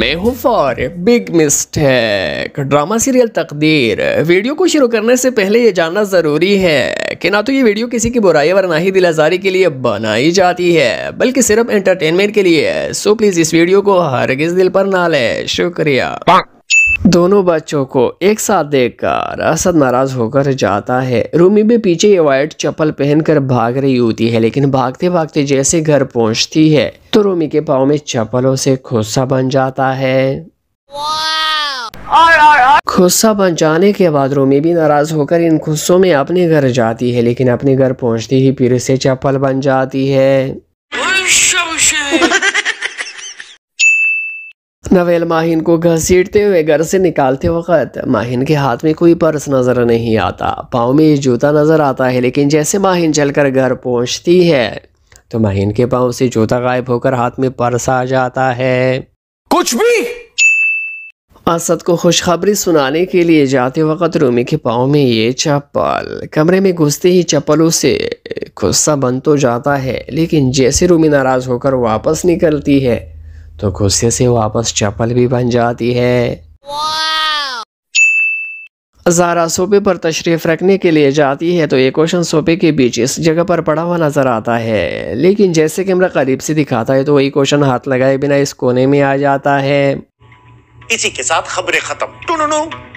मैं हूँ for big mistake drama serial Taqdeer video को शुरू करने से पहले ये जानना ज़रूरी है कि ना तो ये वीडियो किसी की बुराई और ना ही दिलाजारी के लिए बनाई जाती है बल्कि सिर्फ एंटरटेनमेंट के लिए सो प्लीज़ इस वीडियो को हर किस दिल पर ना ले शुक्रिया दोनों बच्चों को एक साथ देखकर असद नाराज होकर जाता है रूमी भी पीछे ये वाइट चप्पल पहनकर भाग रही होती है लेकिन भागते भागते जैसे घर पहुंचती है तो रूमी के पाँव में चप्पलों से खुस्सा बन जाता है खुस्सा बन जाने के बाद रोमी भी नाराज होकर इन खुस्सों में अपने घर जाती है लेकिन अपने घर पहुँचती ही फिर से चप्पल बन जाती है नवेल माहिन को घसीटते हुए घर से निकालते वक्त माहिन के हाथ में कोई पर्स नज़र नहीं आता पाँव में जूता नज़र आता है लेकिन जैसे माहिन चलकर घर पहुंचती है तो माहिन के पाँव से जूता गायब होकर हाथ में पर्स आ जाता है कुछ भी असद को खुशखबरी सुनाने के लिए जाते वक्त रूमी के पाँव में ये चप्पल कमरे में घुसते ही चप्पलों से गुस्सा बन तो जाता है लेकिन जैसे रूमी नाराज़ होकर वापस निकलती है तो गुस्से से वापस चप्पल भी बन जाती है जारा सोफे पर तशरीफ रखने के लिए जाती है तो ये क्वेश्चन सोपे के बीच इस जगह पर पड़ा हुआ नजर आता है लेकिन जैसे कैमरा करीब से दिखाता है तो वही क्वेश्चन हाथ लगाए बिना इस कोने में आ जाता है इसी के साथ खबरें खत्म